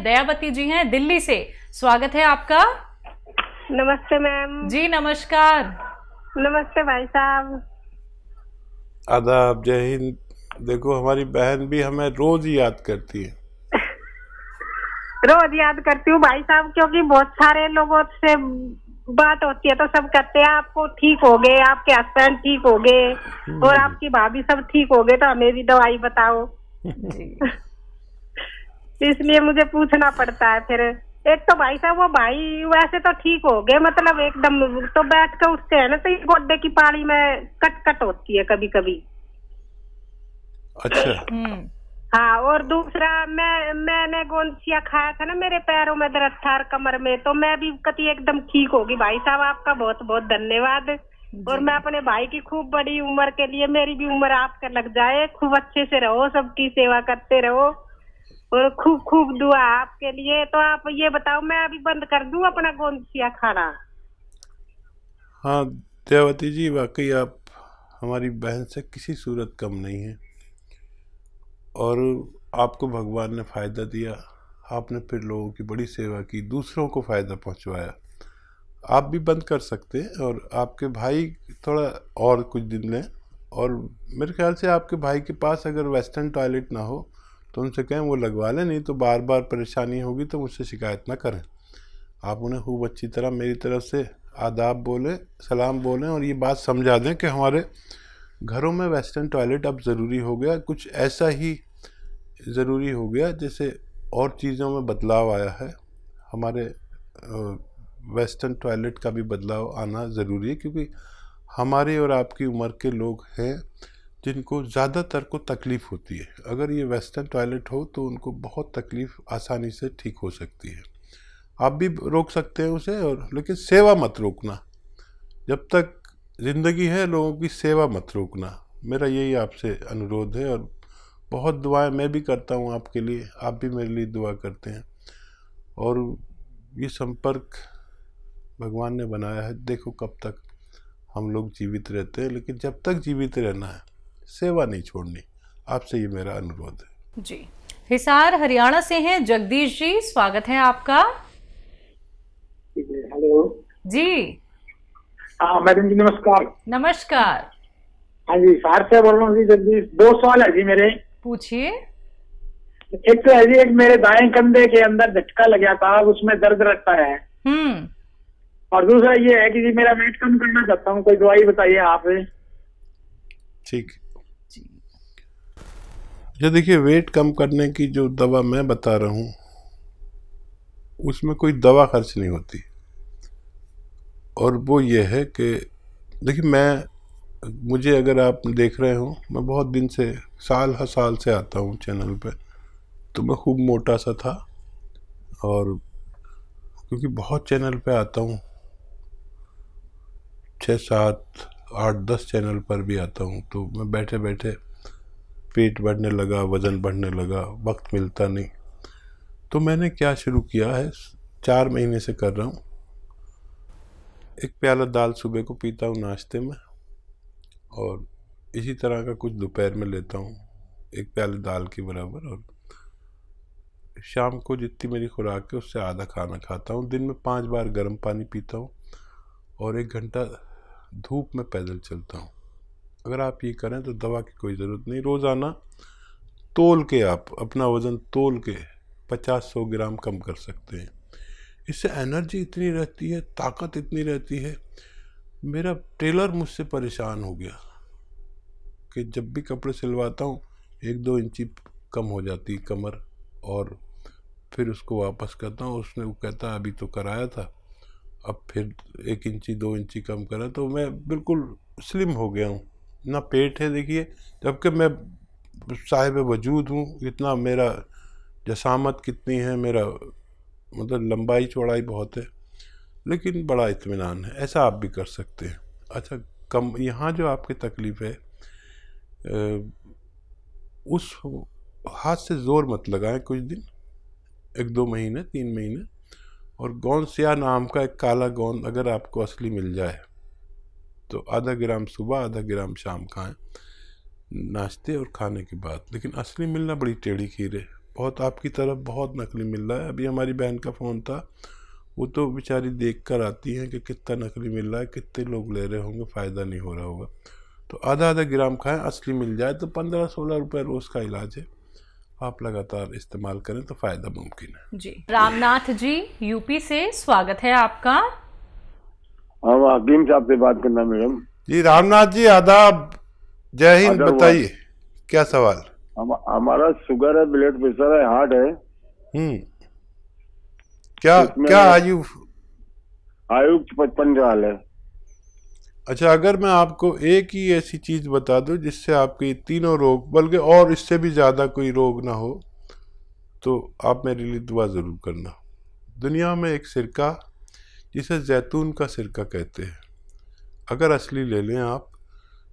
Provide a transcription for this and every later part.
दयावती जी हैं दिल्ली से स्वागत है आपका नमस्ते मैम जी नमस्कार नमस्ते भाई साहब आदाब जय हिंद देखो हमारी बहन भी हमें रोज याद करती है रोज याद करती हूँ भाई साहब क्योंकि बहुत सारे लोगों से बात होती है तो सब कहते हैं आपको ठीक हो गए आपके हस्बैंड ठीक हो गए और हम्म। आपकी भाभी सब ठीक हो गए तो हमें भी दवाई बताओ तो इसलिए मुझे पूछना पड़ता है फिर एक तो भाई साहब वो भाई वैसे तो ठीक हो गए मतलब एकदम तो बैठ कर उठते है ना तो गोड्डे की पाड़ी में कट कट होती है कभी कभी अच्छा हम्म। हाँ और दूसरा मैं मैंने गोंदिया खाया था ना मेरे पैरों में दर्द था कमर में तो मैं भी कति एकदम ठीक होगी भाई साहब आपका बहुत बहुत धन्यवाद और मैं अपने भाई की खूब बड़ी उम्र के लिए मेरी भी उम्र आपका लग जाए खूब अच्छे से रहो सबकी सेवा करते रहो और खूब खूब दुआ आपके लिए तो आप ये बताओ मैं अभी बंद कर दूं अपना गोंदिया खाना हाँ देवती जी वाकई आप हमारी बहन से किसी सूरत कम नहीं है और आपको भगवान ने फ़ायदा दिया आपने फिर लोगों की बड़ी सेवा की दूसरों को फ़ायदा पहुंचवाया आप भी बंद कर सकते हैं और आपके भाई थोड़ा और कुछ दिन लें और मेरे ख्याल से आपके भाई के पास अगर वेस्टर्न टॉयलेट ना हो तो उनसे कहें वो लगवा लें नहीं तो बार बार परेशानी होगी तो मुझसे शिकायत ना करें आप उन्हें खूब अच्छी तरह मेरी तरफ से आदाब बोलें सलाम बोलें और ये बात समझा दें कि हमारे घरों में वेस्टर्न टॉयलेट अब ज़रूरी हो गया कुछ ऐसा ही ज़रूरी हो गया जैसे और चीज़ों में बदलाव आया है हमारे वेस्टर्न टॉयलेट का भी बदलाव आना ज़रूरी है क्योंकि हमारे और आपकी उम्र के लोग हैं जिनको ज़्यादातर को तकलीफ़ होती है अगर ये वेस्टर्न टॉयलेट हो तो उनको बहुत तकलीफ़ आसानी से ठीक हो सकती है आप भी रोक सकते हैं उसे और लेकिन सेवा मत रोकना जब तक ज़िंदगी है लोगों की सेवा मत रोकना मेरा यही आपसे अनुरोध है और बहुत दुआएं मैं भी करता हूँ आपके लिए आप भी मेरे लिए दुआ करते हैं और ये संपर्क भगवान ने बनाया है देखो कब तक हम लोग जीवित रहते हैं लेकिन जब तक जीवित रहना है सेवा नहीं छोड़नी आपसे ये मेरा अनुरोध है जी हिसार हरियाणा से हैं जगदीश जी स्वागत है आपका हेलो जी मैडम जी नमस्कार नमस्कार हाँ जी हिसार से बोल रहा हूँ जगदीश दो सवाल है जी मेरे पूछिए एक तो है जी एक मेरे दाएं कंधे के अंदर झटका लग गया था उसमें दर्द रहता है हम्म। और दूसरा ये है कि जी मेरा वेट कम करना चाहता हूँ कोई दवाई बताइए आप ठीक ये देखिए वेट कम करने की जो दवा मैं बता रहा हूँ उसमें कोई दवा खर्च नहीं होती और वो ये है कि देखिए मैं मुझे अगर आप देख रहे हो मैं बहुत दिन से साल हर साल से आता हूँ चैनल पे तो मैं खूब मोटा सा था और क्योंकि बहुत चैनल पे आता हूँ छः सात आठ दस चैनल पर भी आता हूँ तो मैं बैठे बैठे पेट बढ़ने लगा वज़न बढ़ने लगा वक्त मिलता नहीं तो मैंने क्या शुरू किया है चार महीने से कर रहा हूँ एक प्याला दाल सुबह को पीता हूँ नाश्ते में और इसी तरह का कुछ दोपहर में लेता हूँ एक प्याले दाल के बराबर और शाम को जितनी मेरी खुराक है उससे आधा खाना खाता हूँ दिन में पांच बार गर्म पानी पीता हूँ और एक घंटा धूप में पैदल चलता हूँ अगर आप ये करें तो दवा की कोई ज़रूरत नहीं रोज़ाना तोल के आप अपना वज़न तोल के पचास सौ ग्राम कम कर सकते हैं इससे एनर्जी इतनी रहती है ताकत इतनी रहती है मेरा टेलर मुझसे परेशान हो गया कि जब भी कपड़े सिलवाता हूँ एक दो इंची कम हो जाती कमर और फिर उसको वापस करता हूँ उसने वो कहता अभी तो कराया था अब फिर एक इंची दो इंची कम करा तो मैं बिल्कुल स्लिम हो गया हूँ इतना पेट है देखिए जबकि मैं साहिब वजूद हूँ इतना मेरा जसामत कितनी है मेरा मतलब लंबाई चौड़ाई बहुत है लेकिन बड़ा इतमान है ऐसा आप भी कर सकते हैं अच्छा कम यहाँ जो आपकी तकलीफ़ है उस हाथ से ज़ोर मत लगाएं कुछ दिन एक दो महीने तीन महीने और गौन स्या नाम का एक काला गौन अगर आपको असली मिल जाए तो आधा ग्राम सुबह आधा ग्राम शाम खाएं नाश्ते और खाने के बाद लेकिन असली मिलना बड़ी टेढ़ी खीर है बहुत आपकी तरफ बहुत नकली मिल रहा है अभी हमारी बहन का फ़ोन था वो तो बेचारी देख कर आती हैं कि कितना नकली मिल रहा है कितने लोग ले रहे होंगे फ़ायदा नहीं हो रहा होगा तो आधा आधा ग्राम खाएं असली मिल जाए तो पंद्रह सोलह रुपये रोज़ का इलाज है आप लगातार इस्तेमाल करें तो फ़ायदा मुमकिन है जी रामनाथ जी यूपी से स्वागत है आपका हम हाँ, हकीम साहब से बात करना मैडम जी रामनाथ जी आदाब जय हिंद बताइए क्या सवाल हम हमारा शुगर है ब्लड प्रेशर है हार्ट है हम्म क्या क्या आयु आयु पचपन साल है अच्छा अगर मैं आपको एक ही ऐसी चीज़ बता दूं जिससे आपके तीनों रोग बल्कि और इससे भी ज़्यादा कोई रोग ना हो तो आप मेरे लिए दुआ ज़रूर करना दुनिया में एक सिरका जिसे जैतून का सिरका कहते हैं अगर असली ले लें आप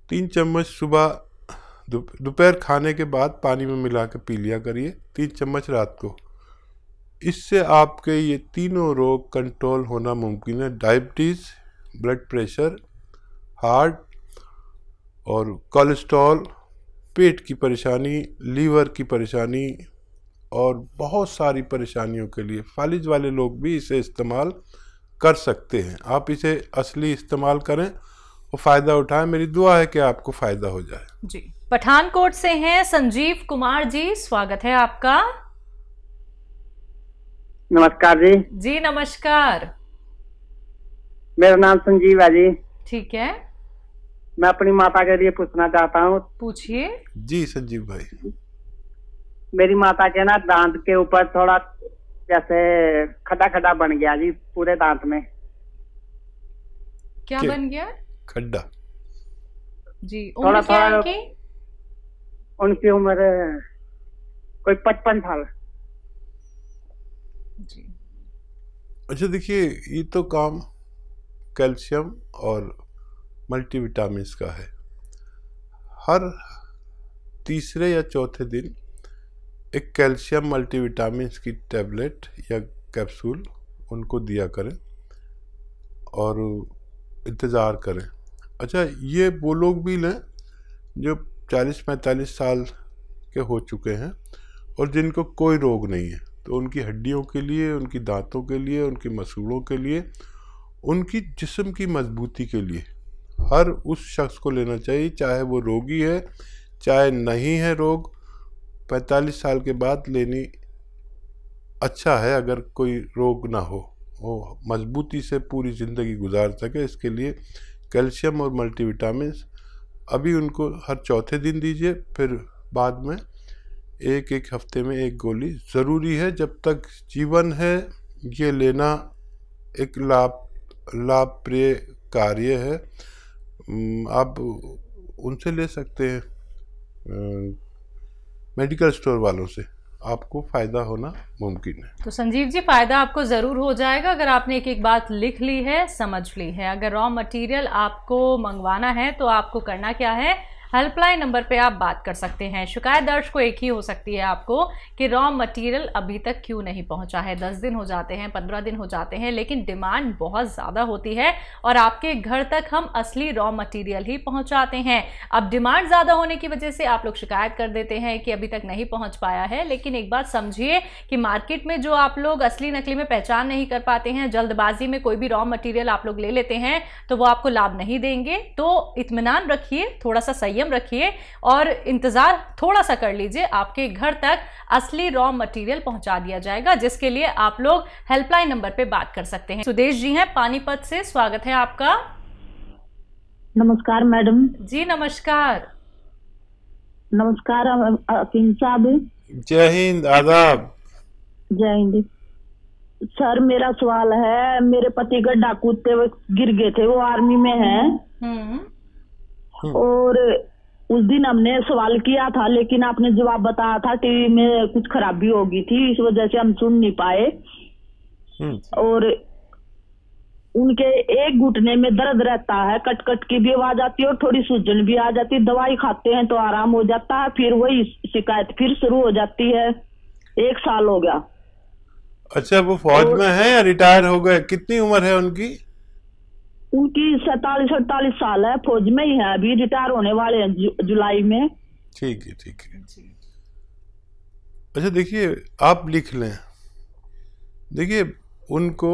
तीन चम्मच सुबह दोपहर खाने के बाद पानी में मिला के पी लिया करिए तीन चम्मच रात को इससे आपके ये तीनों रोग कंट्रोल होना मुमकिन है डायबिटीज़ ब्लड प्रेशर हार्ट और कोलेस्ट्रॉल पेट की परेशानी लीवर की परेशानी और बहुत सारी परेशानियों के लिए फालिज वाले लोग भी इसे इस्तेमाल कर सकते हैं आप इसे असली इस्तेमाल करें और फ़ायदा उठाएं मेरी दुआ है कि आपको फ़ायदा हो जाए जी पठानकोट से हैं संजीव कुमार जी स्वागत है आपका नमस्कार जी जी नमस्कार मेरा नाम संजीव है जी ठीक है मैं अपनी माता के लिए पूछना चाहता हूँ पूछिए जी संजीव भाई मेरी माता के ना दांत के ऊपर थोड़ा जैसे खड्डा खड्डा बन गया जी पूरे दांत में क्या बन गया खड्डा जी उम्र क्या उनकी उनकी उम्र कोई पचपन साल अच्छा देखिए ये तो काम कैल्शियम और मल्टीविटामिन का है हर तीसरे या चौथे दिन एक कैल्शियम मल्टीविटामिन की टैबलेट या कैप्सूल उनको दिया करें और इंतज़ार करें अच्छा ये वो लोग भी लें जो 40-45 साल के हो चुके हैं और जिनको कोई रोग नहीं है तो उनकी हड्डियों के लिए उनकी दांतों के लिए उनकी मसूड़ों के लिए उनकी जिस्म की मजबूती के लिए हर उस शख्स को लेना चाहिए चाहे वो रोगी है चाहे नहीं है रोग पैंतालीस साल के बाद लेनी अच्छा है अगर कोई रोग ना हो वो मजबूती से पूरी ज़िंदगी गुजार सके इसके लिए कैल्शियम और मल्टीविटामिन अभी उनको हर चौथे दिन दीजिए फिर बाद में एक एक हफ्ते में एक गोली ज़रूरी है जब तक जीवन है ये लेना एक लाभ लाभप्रिय कार्य है आप उनसे ले सकते हैं मेडिकल स्टोर वालों से आपको फ़ायदा होना मुमकिन है तो संजीव जी फ़ायदा आपको ज़रूर हो जाएगा अगर आपने एक एक बात लिख ली है समझ ली है अगर रॉ मटेरियल आपको मंगवाना है तो आपको करना क्या है हेल्पलाइन नंबर पे आप बात कर सकते हैं शिकायत दर्ज को एक ही हो सकती है आपको कि रॉ मटेरियल अभी तक क्यों नहीं पहुंचा है दस दिन हो जाते हैं पंद्रह दिन हो जाते हैं लेकिन डिमांड बहुत ज़्यादा होती है और आपके घर तक हम असली रॉ मटेरियल ही पहुंचाते हैं अब डिमांड ज़्यादा होने की वजह से आप लोग शिकायत कर देते हैं कि अभी तक नहीं पहुँच पाया है लेकिन एक बात समझिए कि मार्केट में जो आप लोग असली नकली में पहचान नहीं कर पाते हैं जल्दबाजी में कोई भी रॉ मटीरियल आप लोग ले लेते हैं तो वो आपको लाभ नहीं देंगे तो इतमान रखिए थोड़ा सा सही संयम रखिए और इंतज़ार थोड़ा सा कर लीजिए आपके घर तक असली रॉ मटेरियल पहुंचा दिया जाएगा जिसके लिए आप लोग हेल्पलाइन नंबर पे बात कर सकते हैं सुदेश जी हैं पानीपत से स्वागत है आपका नमस्कार मैडम जी नमस्कार नमस्कार साहब जय हिंद आदाब जय हिंद सर मेरा सवाल है मेरे पति का डाकू गिर गए थे वो आर्मी में है हम्म। हम्म। और उस दिन हमने सवाल किया था लेकिन आपने जवाब बताया था टीवी में कुछ खराबी होगी थी इस वजह से हम सुन नहीं पाए हम्म। और उनके एक घुटने में दर्द रहता है कट कट की भी आवाज आती है और थोड़ी सूजन भी आ जाती है दवाई खाते हैं तो आराम हो जाता है फिर वही शिकायत फिर शुरू हो जाती है एक साल हो गया अच्छा वो फौज में है या रिटायर हो गए कितनी उम्र है उनकी उनकी सैतालीस अड़तालीस साल है फौज में ही है अभी रिटायर होने वाले हैं जु, जुलाई में ठीक है ठीक है अच्छा देखिए आप लिख लें देखिए उनको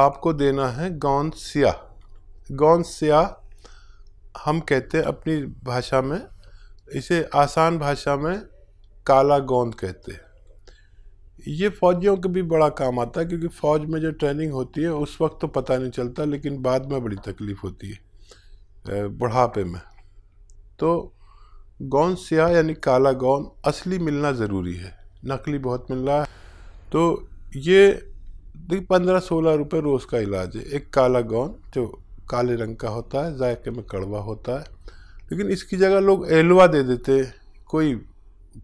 आपको देना है गौन सिया गौन सिया हम कहते हैं अपनी भाषा में इसे आसान भाषा में काला गोंद कहते हैं ये फौजियों के भी बड़ा काम आता है क्योंकि फ़ौज में जो ट्रेनिंग होती है उस वक्त तो पता नहीं चलता लेकिन बाद में बड़ी तकलीफ़ होती है बुढ़ापे में तो गौन स्याह यानी काला गौन असली मिलना ज़रूरी है नकली बहुत मिल रहा है तो ये देखिए पंद्रह सोलह रुपये रोज़ का इलाज है एक काला गौन जो काले रंग का होता है जायके में कड़वा होता है लेकिन इसकी जगह लोग एलवा दे देते कोई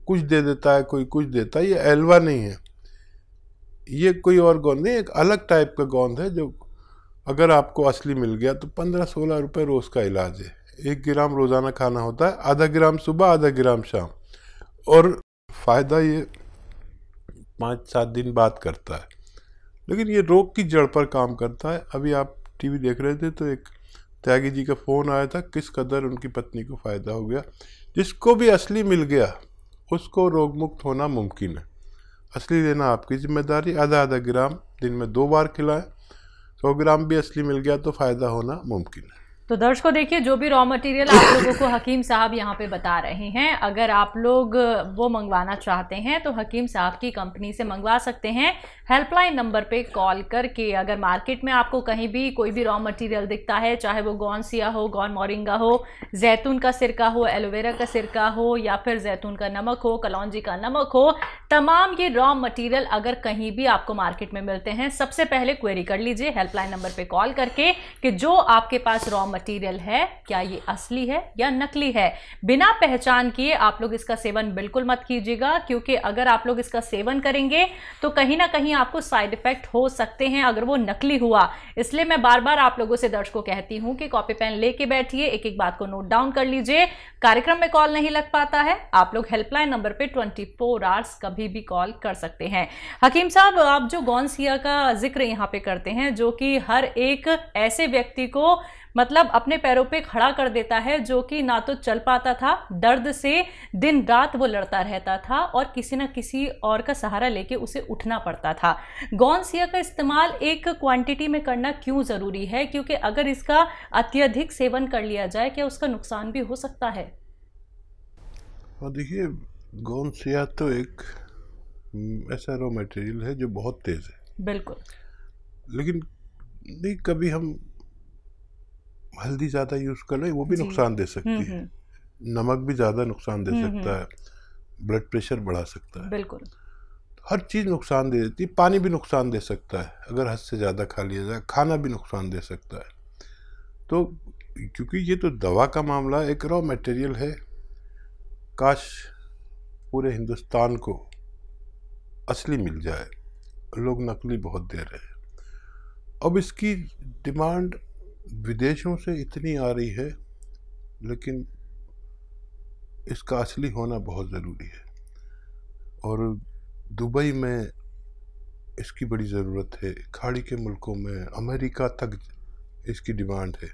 कुछ दे देता है कोई कुछ देता है ये एल्वा नहीं है ये कोई और गोंद नहीं एक अलग टाइप का गोंद है जो अगर आपको असली मिल गया तो पंद्रह सोलह रुपये रोज़ का इलाज है एक ग्राम रोज़ाना खाना होता है आधा ग्राम सुबह आधा ग्राम शाम और फ़ायदा ये पाँच सात दिन बाद करता है लेकिन ये रोग की जड़ पर काम करता है अभी आप टीवी देख रहे थे तो एक त्यागी जी का फ़ोन आया था किस कदर उनकी पत्नी को फ़ायदा हो गया जिसको भी असली मिल गया उसको रोग मुक्त होना मुमकिन है असली लेना आपकी जिम्मेदारी आधा आधा ग्राम दिन में दो बार खिलाएं सौ ग्राम भी असली मिल गया तो फ़ायदा होना मुमकिन है तो दर्शकों देखिए जो भी रॉ मटेरियल आप लोगों को हकीम साहब यहाँ पे बता रहे हैं अगर आप लोग वो मंगवाना चाहते हैं तो हकीम साहब की कंपनी से मंगवा सकते हैं हेल्पलाइन नंबर पे कॉल करके अगर मार्केट में आपको कहीं भी कोई भी रॉ मटेरियल दिखता है चाहे वो गौन सिया हो गौन मोरिंगा हो जैतून का सिरका हो एलोवेरा का सिरका हो या फिर जैतून का नमक हो कलौजी का नमक हो तमाम ये रॉ मटीरियल अगर कहीं भी आपको मार्केट में मिलते हैं सबसे पहले क्वेरी कर लीजिए हेल्पलाइन नंबर पर कॉल करके कि जो आपके पास रॉ मटेरियल है क्या ये असली है या नकली है बिना पहचान किए आप लोग इसका सेवन बिल्कुल मत कीजिएगा क्योंकि अगर आप लोग इसका सेवन करेंगे तो कहीं ना कहीं आपको साइड इफेक्ट हो सकते हैं अगर वो नकली हुआ इसलिए मैं बार बार आप लोगों से दर्शकों कहती हूँ कि कॉपी पेन लेके बैठिए एक एक बात को नोट डाउन कर लीजिए कार्यक्रम में कॉल नहीं लग पाता है आप लोग हेल्पलाइन नंबर पर ट्वेंटी फोर आवर्स कभी भी कॉल कर सकते हैं हकीम साहब आप जो गौन सिया का जिक्र यहाँ पे करते हैं जो कि हर एक ऐसे व्यक्ति को मतलब अपने पैरों पे खड़ा कर देता है जो कि ना तो चल पाता था दर्द से दिन रात वो लड़ता रहता था और किसी ना किसी और का सहारा लेके उसे उठना पड़ता था गौनसिया का इस्तेमाल एक क्वांटिटी में करना क्यों ज़रूरी है क्योंकि अगर इसका अत्यधिक सेवन कर लिया जाए क्या उसका नुकसान भी हो सकता है देखिए गौनसिया तो एक हम्म, ऐसा रॉ मटेरियल है जो बहुत तेज़ है बिल्कुल लेकिन नहीं कभी हम हल्दी ज़्यादा यूज़ कर लो वो भी नुकसान दे सकती हम्म, है हम्म। नमक भी ज़्यादा नुकसान दे हम्म, सकता है ब्लड प्रेशर बढ़ा सकता है बिल्कुल हर चीज़ नुकसान दे देती है पानी भी नुकसान दे सकता है अगर हद से ज़्यादा खा लिया जाए खाना भी नुकसान दे सकता है तो क्योंकि ये तो दवा का मामला एक रॉ मटेरियल है काश पूरे हिंदुस्तान को असली मिल जाए लोग नकली बहुत दे रहे हैं अब इसकी डिमांड विदेशों से इतनी आ रही है लेकिन इसका असली होना बहुत ज़रूरी है और दुबई में इसकी बड़ी ज़रूरत है खाड़ी के मुल्कों में अमेरिका तक इसकी डिमांड है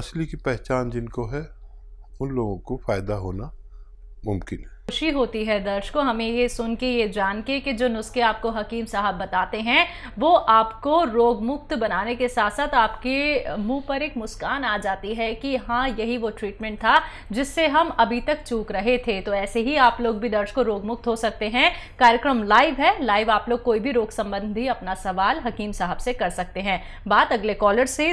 असली की पहचान जिनको है उन लोगों को फ़ायदा होना मुमकिन है खुशी होती है दर्शकों हमें ये सुन के ये जान के कि जो नुस्खे आपको हकीम साहब बताते हैं वो आपको रोग मुक्त बनाने के साथ साथ आपके मुंह पर एक मुस्कान आ जाती है कि हाँ यही वो ट्रीटमेंट था जिससे हम अभी तक चूक रहे थे तो ऐसे ही आप लोग भी दर्शकों रोग मुक्त हो सकते हैं कार्यक्रम लाइव है लाइव आप लोग कोई भी रोग संबंधी अपना सवाल हकीम साहब से कर सकते हैं बात अगले कॉलर से